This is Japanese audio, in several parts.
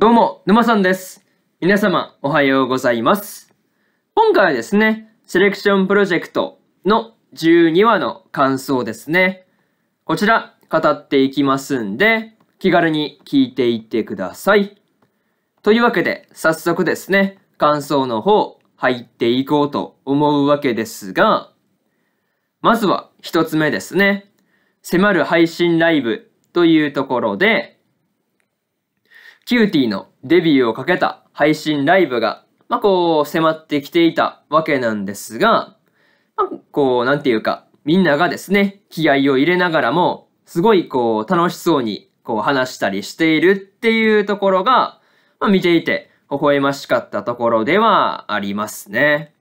どうも、沼さんです。皆様、おはようございます。今回はですね、セレクションプロジェクトの12話の感想ですね。こちら、語っていきますんで、気軽に聞いていってください。というわけで、早速ですね、感想の方、入っていこうと思うわけですが、まずは一つ目ですね。迫る配信ライブというところで、キューティーのデビューをかけた配信ライブが、まあ、こう、迫ってきていたわけなんですが、まあ、こう、なんていうか、みんながですね、気合を入れながらも、すごいこう、楽しそうに、こう、話したりしているっていうところが、まあ、見ていて、微笑ましかったところではありますね。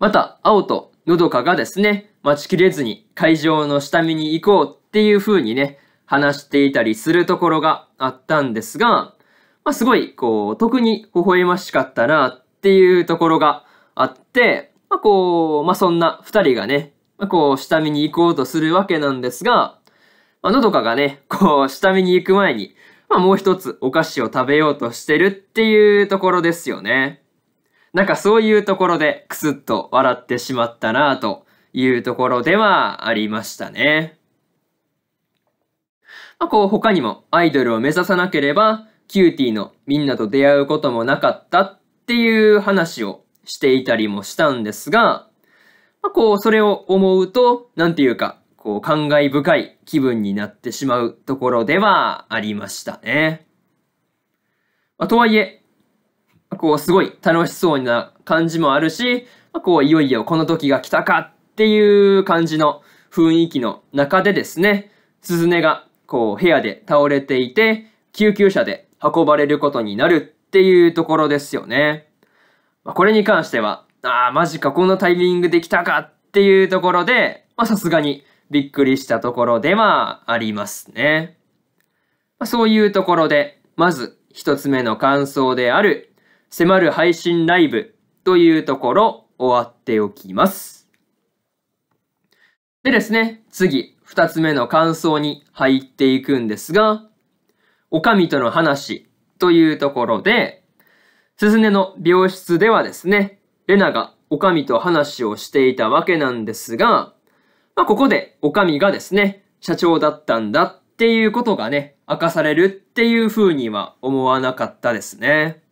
また、青とのどかがですね、待ちきれずに会場の下見に行こうっていう風にね、話していたりするところがあったんですが、まあ、すごい、こう、特に微笑ましかったなっていうところがあって、まあ、こう、まあ、そんな二人がね、まあ、こう、下見に行こうとするわけなんですが、まあのどかがね、こう、下見に行く前に、まあ、もう一つお菓子を食べようとしてるっていうところですよね。なんかそういうところでクスッと笑ってしまったなというところではありましたね。まあ、こう他にもアイドルを目指さなければ、キューティーのみんなと出会うこともなかったっていう話をしていたりもしたんですが、まあ、こうそれを思うと、なんていうか、こう感慨深い気分になってしまうところではありましたね。まあ、とはいえ、こうすごい楽しそうな感じもあるし、まあ、こういよいよこの時が来たかっていう感じの雰囲気の中でですね、鈴音がこう、部屋で倒れていて、救急車で運ばれることになるっていうところですよね。まあ、これに関しては、ああ、マジか、このタイミングで来たかっていうところで、まあ、さすがにびっくりしたところではありますね。まあ、そういうところで、まず一つ目の感想である、迫る配信ライブというところ終わっておきます。でですね、次、二つ目の感想に入っていくんですが、おかみとの話というところで、鈴音の病室ではですね、レナがおかみと話をしていたわけなんですが、まあ、ここでおかみがですね、社長だったんだっていうことがね、明かされるっていう風には思わなかったですね。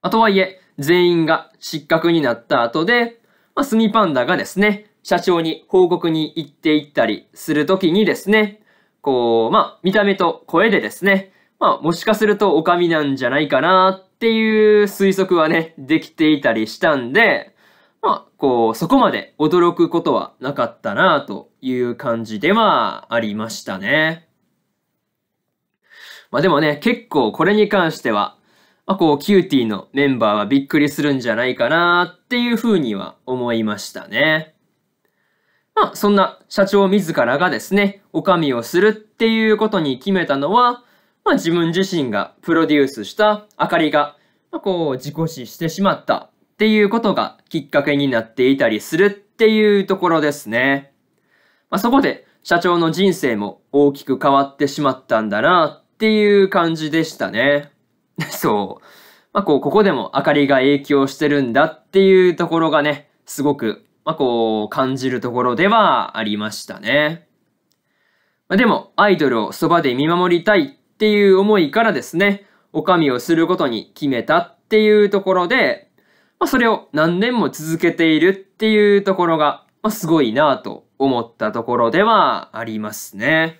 あ、とはいえ、全員が失格になった後で、まあ、スミパンダがですね、社長に報告に行っていったりするときにですね、こう、まあ、見た目と声でですね、まあ、もしかすると女将なんじゃないかなっていう推測はね、できていたりしたんで、まあ、こう、そこまで驚くことはなかったなという感じではありましたね。まあでもね、結構これに関しては、まあこう、キューティーのメンバーはびっくりするんじゃないかなっていうふうには思いましたね。まあ、そんな社長自らがですね、お将をするっていうことに決めたのは、まあ、自分自身がプロデュースした明かりが、まあ、こう、自己死してしまったっていうことがきっかけになっていたりするっていうところですね。まあ、そこで社長の人生も大きく変わってしまったんだなっていう感じでしたね。そう。まあ、こう、ここでも明かりが影響してるんだっていうところがね、すごくまあ、こう、感じるところではありましたね。まあ、でも、アイドルをそばで見守りたいっていう思いからですね、おかみをすることに決めたっていうところで、まあ、それを何年も続けているっていうところが、まあ、すごいなと思ったところではありますね。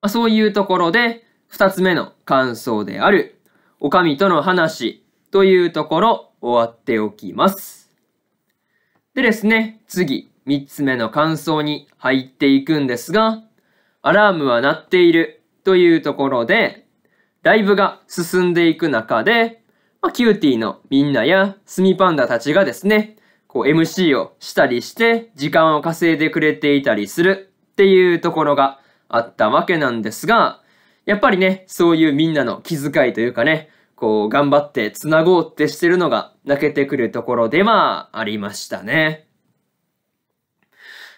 まあ、そういうところで、二つ目の感想である、おかみとの話というところ終わっておきます。でですね、次、三つ目の感想に入っていくんですが、アラームは鳴っているというところで、ライブが進んでいく中で、まあ、キューティーのみんなやスミパンダたちがですね、こう MC をしたりして時間を稼いでくれていたりするっていうところがあったわけなんですが、やっぱりね、そういうみんなの気遣いというかね、こう、頑張って繋ごうってしてるのが泣けてくるところではありましたね。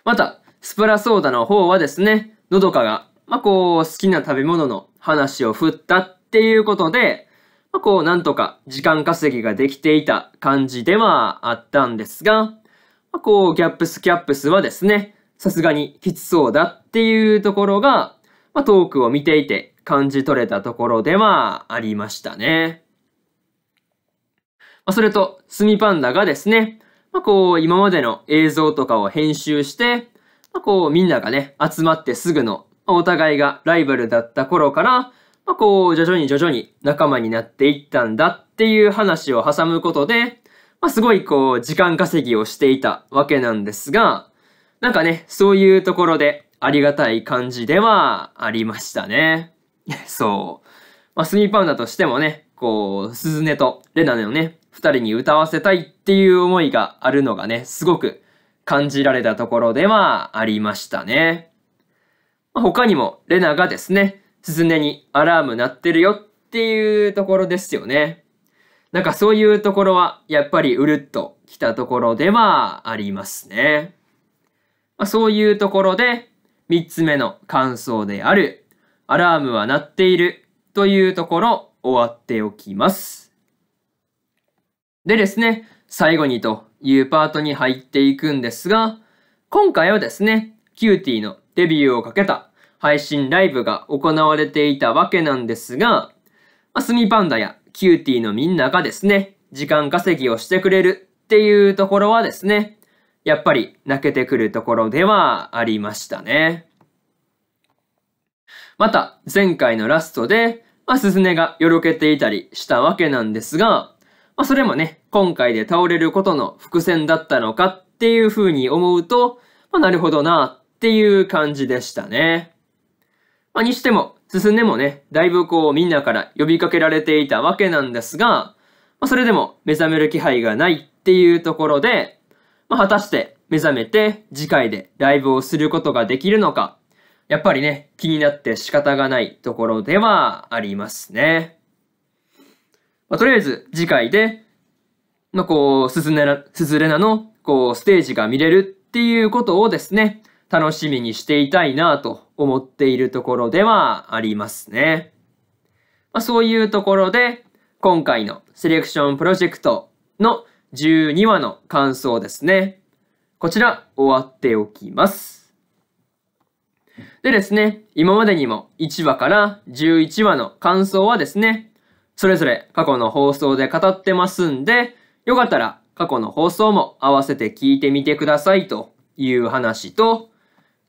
また、スプラソーダの方はですね、のどかが、まあ、こう、好きな食べ物の話を振ったっていうことで、まあ、こう、なんとか時間稼ぎができていた感じではあったんですが、まあ、こう、ギャップスキャップスはですね、さすがにきつそうだっていうところが、まあ、トークを見ていて感じ取れたところではありましたね。まあ、それと、スミパンダがですね、まあ、こう、今までの映像とかを編集して、まあ、こう、みんながね、集まってすぐの、まあ、お互いがライバルだった頃から、まあ、こう、徐々に徐々に仲間になっていったんだっていう話を挟むことで、まあ、すごいこう、時間稼ぎをしていたわけなんですが、なんかね、そういうところでありがたい感じではありましたね。そう。まあ、スミーパウンダーとしてもね、こう、鈴音とレナネのね、二人に歌わせたいっていう思いがあるのがね、すごく感じられたところではありましたね。まあ、他にも、レナがですね、鈴音にアラーム鳴ってるよっていうところですよね。なんかそういうところは、やっぱりうるっときたところではありますね。まあ、そういうところで、三つ目の感想であるアラームは鳴っているというところ終わっておきます。でですね、最後にというパートに入っていくんですが、今回はですね、キューティーのデビューをかけた配信ライブが行われていたわけなんですが、まあ、スミパンダやキューティーのみんながですね、時間稼ぎをしてくれるっていうところはですね、やっぱり泣けてくるところではありましたね。また、前回のラストで、まあ、スズネがよろけていたりしたわけなんですが、まあ、それもね、今回で倒れることの伏線だったのかっていうふうに思うと、まあ、なるほどなっていう感じでしたね。まあ、にしても、スズでもね、だいぶこうみんなから呼びかけられていたわけなんですが、まあ、それでも目覚める気配がないっていうところで、まあ、果たして目覚めて次回でライブをすることができるのかやっぱりね、気になって仕方がないところではありますね。まあ、とりあえず次回で、まあ、こう、すずれな、すずれなの、こう、ステージが見れるっていうことをですね、楽しみにしていたいなと思っているところではありますね。まあ、そういうところで、今回のセレクションプロジェクトの12話の感想ですね。こちら終わっておきます。でですね、今までにも1話から11話の感想はですね、それぞれ過去の放送で語ってますんで、よかったら過去の放送も合わせて聞いてみてくださいという話と、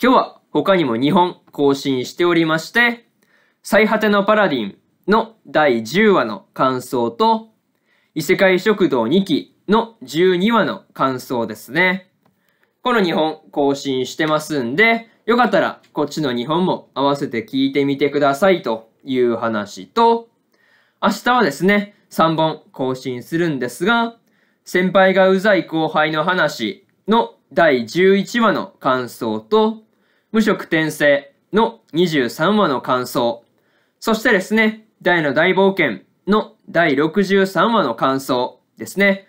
今日は他にも2本更新しておりまして、最果てのパラディンの第10話の感想と、異世界食堂2期の12話の感想ですね。この2本更新してますんで、よかったらこっちの日本も合わせて聞いてみてくださいという話と、明日はですね、3本更新するんですが、先輩がうざい後輩の話の第11話の感想と、無職転生の23話の感想、そしてですね、大の大冒険の第63話の感想ですね。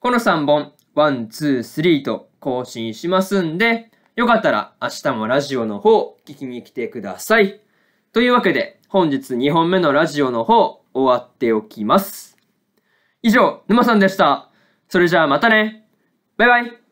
この3本、1、2、3と更新しますんで、よかったら明日もラジオの方聞きに来てください。というわけで本日2本目のラジオの方終わっておきます。以上、沼さんでした。それじゃあまたね。バイバイ。